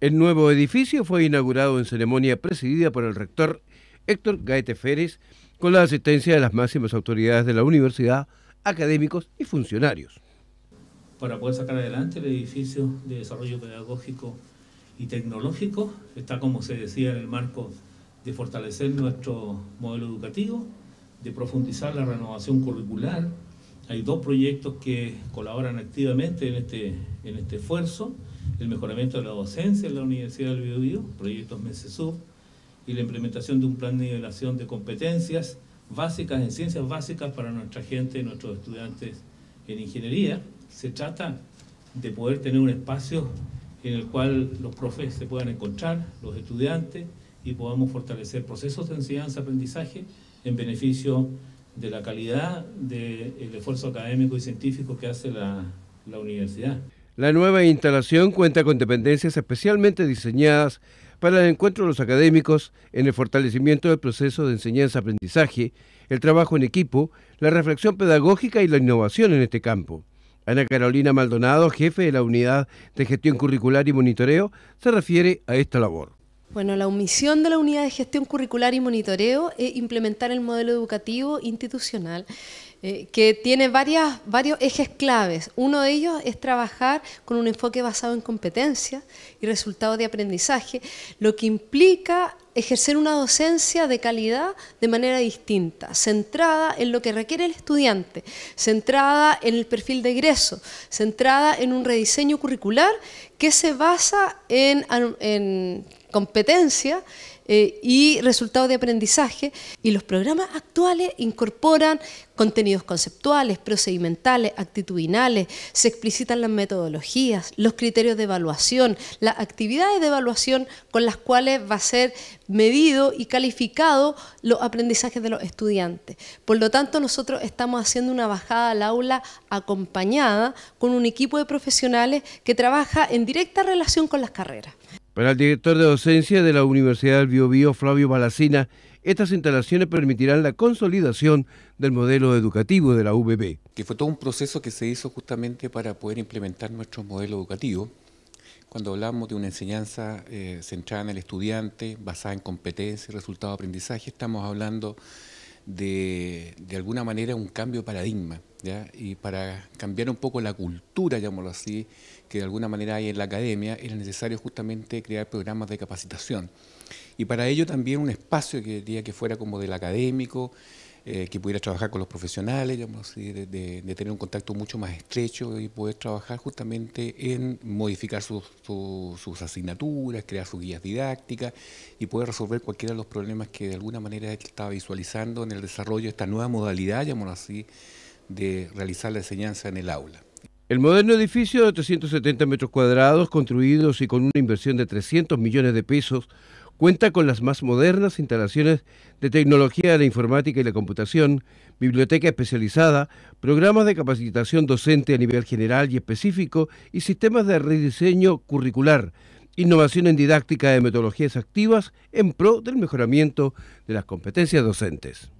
El nuevo edificio fue inaugurado en ceremonia presidida por el rector Héctor Gaete Férez, con la asistencia de las máximas autoridades de la universidad, académicos y funcionarios. Para poder sacar adelante el edificio de desarrollo pedagógico y tecnológico, está como se decía en el marco de fortalecer nuestro modelo educativo, de profundizar la renovación curricular. Hay dos proyectos que colaboran activamente en este, en este esfuerzo el mejoramiento de la docencia en la Universidad del Biobío, proyectos MESESUB, y la implementación de un plan de nivelación de competencias básicas en ciencias básicas para nuestra gente, nuestros estudiantes en ingeniería. Se trata de poder tener un espacio en el cual los profes se puedan encontrar, los estudiantes, y podamos fortalecer procesos de enseñanza-aprendizaje en beneficio de la calidad del esfuerzo académico y científico que hace la universidad. La nueva instalación cuenta con dependencias especialmente diseñadas para el encuentro de los académicos en el fortalecimiento del proceso de enseñanza-aprendizaje, el trabajo en equipo, la reflexión pedagógica y la innovación en este campo. Ana Carolina Maldonado, jefe de la Unidad de Gestión Curricular y Monitoreo, se refiere a esta labor. Bueno, la misión de la Unidad de Gestión Curricular y Monitoreo es implementar el modelo educativo institucional eh, que tiene varios ejes claves. Uno de ellos es trabajar con un enfoque basado en competencia y resultados de aprendizaje, lo que implica ejercer una docencia de calidad de manera distinta, centrada en lo que requiere el estudiante, centrada en el perfil de egreso, centrada en un rediseño curricular que se basa en competencia eh, y resultados de aprendizaje. Y los programas actuales incorporan contenidos conceptuales, procedimentales, actitudinales, se explicitan las metodologías, los criterios de evaluación, las actividades de evaluación con las cuales va a ser medido y calificado los aprendizajes de los estudiantes. Por lo tanto, nosotros estamos haciendo una bajada al aula acompañada con un equipo de profesionales que trabaja en directa relación con las carreras. Para el director de docencia de la Universidad del Biobío, Flavio Balacina, estas instalaciones permitirán la consolidación del modelo educativo de la UBB. Que fue todo un proceso que se hizo justamente para poder implementar nuestro modelo educativo. Cuando hablamos de una enseñanza eh, centrada en el estudiante, basada en competencia y resultado de aprendizaje, estamos hablando de, de alguna manera, un cambio de paradigma y para cambiar un poco la cultura, llamémoslo así, que de alguna manera hay en la academia, era necesario justamente crear programas de capacitación. Y para ello también un espacio que diría que fuera como del académico, eh, que pudiera trabajar con los profesionales, de, de, tener un contacto mucho más estrecho y poder trabajar justamente en modificar sus, sus asignaturas, crear sus guías didácticas y poder resolver cualquiera de los problemas que de alguna manera estaba visualizando en el desarrollo de esta nueva modalidad, llamémoslo así, de realizar la enseñanza en el aula. El moderno edificio de 370 metros cuadrados, construidos y con una inversión de 300 millones de pesos, cuenta con las más modernas instalaciones de tecnología de la informática y la computación, biblioteca especializada, programas de capacitación docente a nivel general y específico y sistemas de rediseño curricular, innovación en didáctica de metodologías activas en pro del mejoramiento de las competencias docentes.